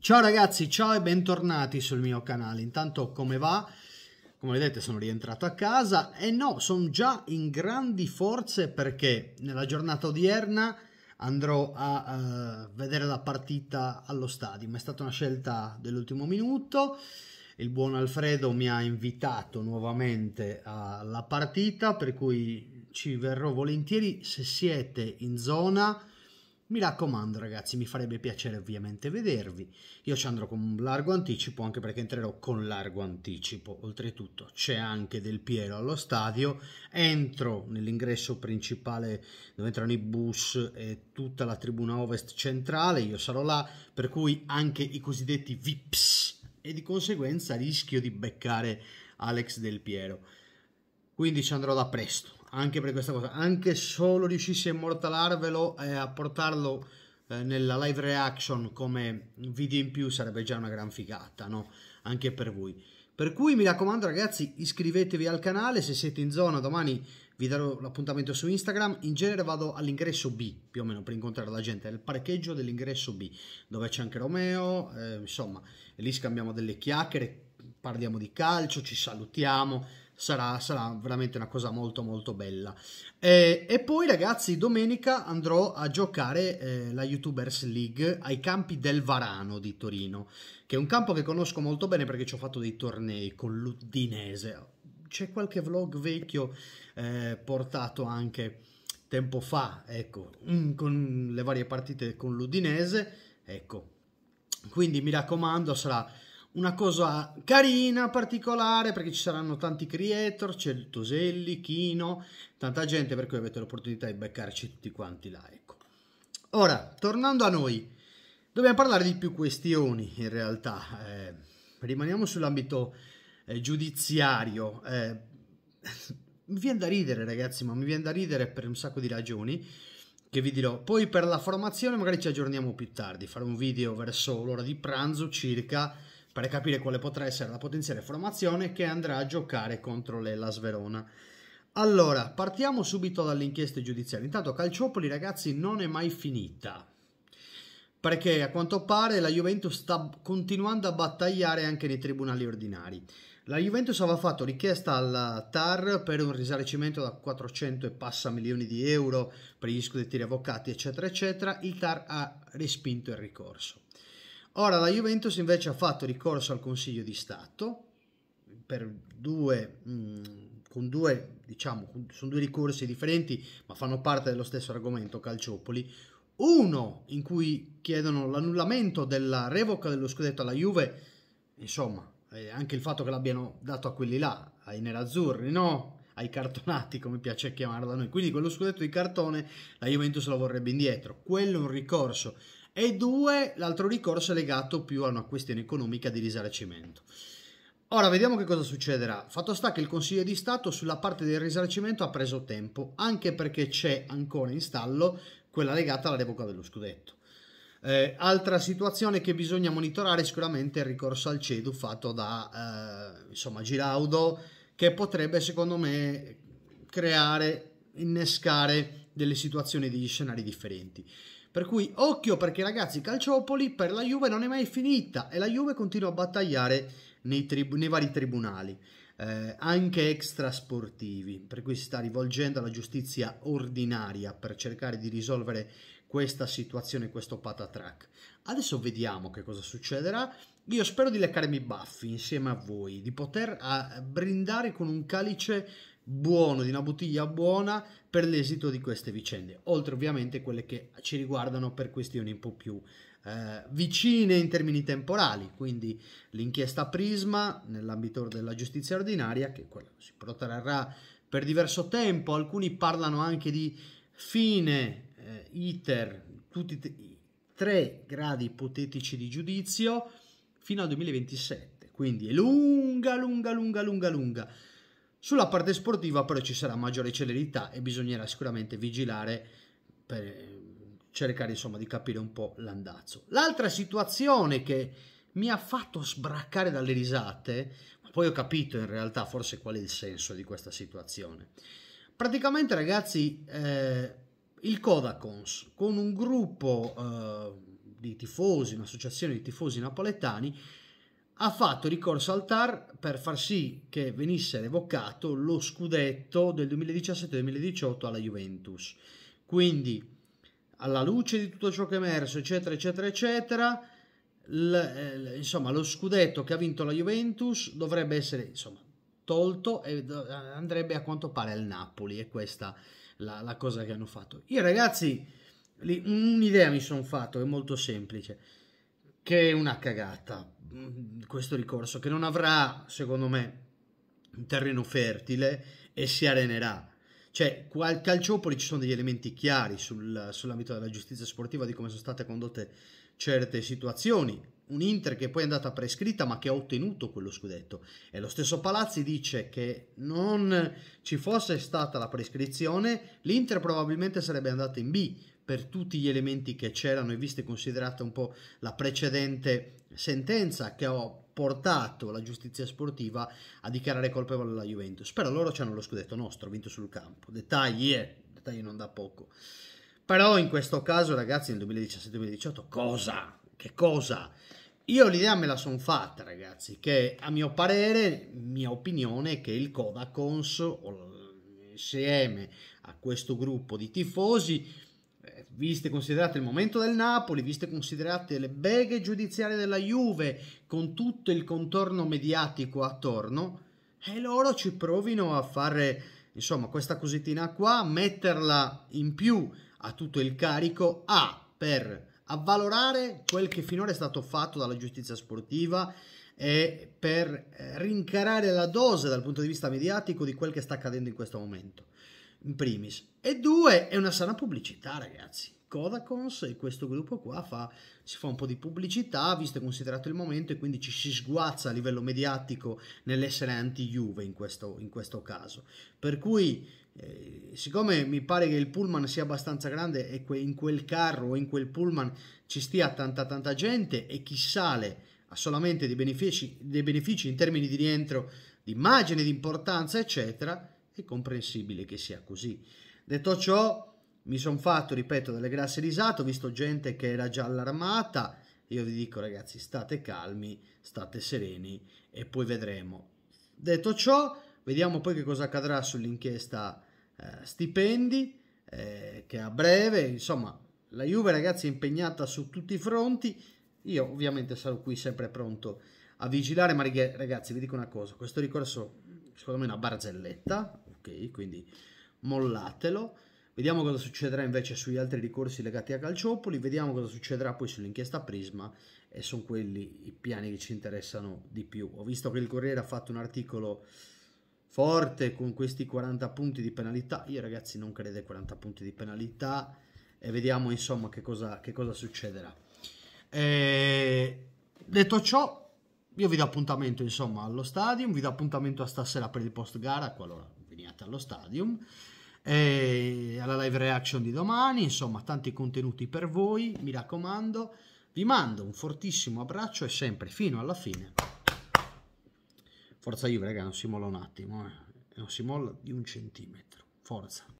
Ciao ragazzi, ciao e bentornati sul mio canale. Intanto come va? Come vedete sono rientrato a casa e no, sono già in grandi forze perché nella giornata odierna andrò a uh, vedere la partita allo stadio. È stata una scelta dell'ultimo minuto. Il buon Alfredo mi ha invitato nuovamente alla partita, per cui ci verrò volentieri se siete in zona mi raccomando ragazzi, mi farebbe piacere ovviamente vedervi. Io ci andrò con largo anticipo, anche perché entrerò con largo anticipo. Oltretutto c'è anche Del Piero allo stadio. Entro nell'ingresso principale dove entrano i bus e tutta la tribuna ovest centrale, io sarò là, per cui anche i cosiddetti VIPs e di conseguenza rischio di beccare Alex Del Piero. Quindi ci andrò da presto, anche per questa cosa. Anche solo riuscissi a immortalarvelo e eh, a portarlo eh, nella live reaction come video in più sarebbe già una gran figata, no? Anche per voi. Per cui mi raccomando ragazzi iscrivetevi al canale, se siete in zona domani vi darò l'appuntamento su Instagram, in genere vado all'ingresso B più o meno per incontrare la gente, nel parcheggio dell'ingresso B dove c'è anche Romeo, eh, insomma lì scambiamo delle chiacchiere, parliamo di calcio, ci salutiamo, sarà, sarà veramente una cosa molto molto bella. Eh, e poi ragazzi, domenica andrò a giocare eh, la YouTubers League ai campi del Varano di Torino, che è un campo che conosco molto bene perché ci ho fatto dei tornei con l'Udinese. C'è qualche vlog vecchio eh, portato anche tempo fa, ecco, mm, con le varie partite con l'Udinese, ecco. Quindi mi raccomando, sarà una cosa carina, particolare, perché ci saranno tanti creator, c'è il Toselli, Chino, tanta gente, per cui avete l'opportunità di beccarci tutti quanti là, ecco. Ora, tornando a noi, dobbiamo parlare di più questioni in realtà, eh, rimaniamo sull'ambito eh, giudiziario, eh, mi viene da ridere ragazzi, ma mi viene da ridere per un sacco di ragioni, che vi dirò. Poi per la formazione magari ci aggiorniamo più tardi, farò un video verso l'ora di pranzo circa per capire quale potrà essere la potenziale formazione che andrà a giocare contro l'Elas Verona. Allora, partiamo subito dalle inchieste giudiziarie. Intanto Calciopoli, ragazzi, non è mai finita. Perché a quanto pare la Juventus sta continuando a battagliare anche nei tribunali ordinari. La Juventus aveva fatto richiesta al TAR per un risarcimento da 400 e passa milioni di euro per gli scudetti revocati, eccetera, eccetera. Il TAR ha respinto il ricorso. Ora la Juventus invece ha fatto ricorso al Consiglio di Stato due, mh, mm, con due, diciamo, sono due ricorsi differenti, ma fanno parte dello stesso argomento calciopoli. Uno in cui chiedono l'annullamento della revoca dello scudetto alla Juve, insomma, eh, anche il fatto che l'abbiano dato a quelli là, ai nerazzurri, no? ai cartonati come piace chiamarlo da noi quindi quello scudetto di cartone la Juventus lo vorrebbe indietro quello è un ricorso e due, l'altro ricorso è legato più a una questione economica di risarcimento. Ora vediamo che cosa succederà. Fatto sta che il Consiglio di Stato sulla parte del risarcimento ha preso tempo, anche perché c'è ancora in stallo quella legata alla revoca dello scudetto. Eh, altra situazione che bisogna monitorare sicuramente è il ricorso al CEDU fatto da eh, insomma, Giraudo, che potrebbe secondo me creare, innescare delle situazioni, degli scenari differenti. Per cui occhio perché ragazzi Calciopoli per la Juve non è mai finita e la Juve continua a battagliare nei, nei vari tribunali, eh, anche extrasportivi, per cui si sta rivolgendo alla giustizia ordinaria per cercare di risolvere questa situazione, questo patatrack. Adesso vediamo che cosa succederà. Io spero di leccarmi i baffi insieme a voi, di poter a, eh, brindare con un calice buono, di una bottiglia buona per l'esito di queste vicende, oltre ovviamente quelle che ci riguardano per questioni un po' più eh, vicine in termini temporali, quindi l'inchiesta Prisma nell'ambito della giustizia ordinaria che si protrarrà per diverso tempo, alcuni parlano anche di fine eh, iter, tutti i tre gradi ipotetici di giudizio fino al 2027, quindi è lunga, lunga, lunga, lunga, lunga. Sulla parte sportiva però ci sarà maggiore celerità e bisognerà sicuramente vigilare per eh, cercare insomma di capire un po' l'andazzo. L'altra situazione che mi ha fatto sbraccare dalle risate, ma poi ho capito in realtà forse qual è il senso di questa situazione. Praticamente ragazzi eh, il Kodakons con un gruppo eh, di tifosi, un'associazione di tifosi napoletani ha fatto ricorso al TAR per far sì che venisse revocato lo scudetto del 2017-2018 alla Juventus. Quindi, alla luce di tutto ciò che è emerso, eccetera, eccetera, eccetera, eh, insomma, lo scudetto che ha vinto la Juventus dovrebbe essere insomma, tolto e andrebbe a quanto pare al Napoli. E questa la, la cosa che hanno fatto. Io, ragazzi, un'idea mi sono fatto, è molto semplice che è una cagata mm, questo ricorso, che non avrà, secondo me, un terreno fertile e si arenerà. Cioè, al Calciopoli ci sono degli elementi chiari sul, sull'ambito della giustizia sportiva, di come sono state condotte certe situazioni. Un Inter che poi è andata prescritta ma che ha ottenuto quello scudetto. E lo stesso Palazzi dice che non ci fosse stata la prescrizione, l'Inter probabilmente sarebbe andata in B, per tutti gli elementi che c'erano e viste considerata un po' la precedente sentenza che ho portato la giustizia sportiva a dichiarare colpevole la Juventus. Però loro hanno lo scudetto nostro, vinto sul campo. Dettagli, eh, dettagli non da poco. Però in questo caso, ragazzi, nel 2017-2018, cosa? Che cosa? Io l'idea me la sono fatta, ragazzi, che a mio parere, mia opinione, che il Codacons, insieme a questo gruppo di tifosi, viste considerate il momento del Napoli, viste considerate le beghe giudiziarie della Juve con tutto il contorno mediatico attorno, e loro ci provino a fare insomma questa cosettina qua, metterla in più a tutto il carico A per avvalorare quel che finora è stato fatto dalla giustizia sportiva e per eh, rincarare la dose dal punto di vista mediatico di quel che sta accadendo in questo momento in primis. E due, è una sana pubblicità, ragazzi. Kodakons e questo gruppo qua fa, si fa un po' di pubblicità, visto e considerato il momento, e quindi ci si sguazza a livello mediatico nell'essere anti-Juve in questo, in questo caso. Per cui, eh, siccome mi pare che il pullman sia abbastanza grande e que in quel carro o in quel pullman ci stia tanta tanta gente e chi sale ha solamente dei benefici, dei benefici in termini di rientro, di immagine, di importanza, eccetera, è comprensibile che sia così. Detto ciò, mi sono fatto, ripeto, delle grasse risate, ho visto gente che era già allarmata. Io vi dico ragazzi, state calmi, state sereni e poi vedremo. Detto ciò, vediamo poi che cosa accadrà sull'inchiesta eh, stipendi, eh, che a breve, insomma, la Juve ragazzi è impegnata su tutti i fronti. Io ovviamente sarò qui sempre pronto a vigilare, ma ragazzi vi dico una cosa, questo ricorso secondo me è una barzelletta, ok? Quindi mollatelo. Vediamo cosa succederà invece sugli altri ricorsi legati a Calciopoli, vediamo cosa succederà poi sull'inchiesta Prisma e sono quelli i piani che ci interessano di più. Ho visto che il Corriere ha fatto un articolo forte con questi 40 punti di penalità, io ragazzi non credo ai 40 punti di penalità e vediamo insomma che cosa, che cosa succederà. E... Eh, detto ciò, io vi do appuntamento insomma allo stadio, vi do appuntamento a stasera per il post gara, qualora veniate allo stadium, eh, alla live reaction di domani, insomma tanti contenuti per voi, mi raccomando, vi mando un fortissimo abbraccio e sempre fino alla fine. Forza Juve, raga, non si molla un attimo, eh. non si molla di un centimetro, forza.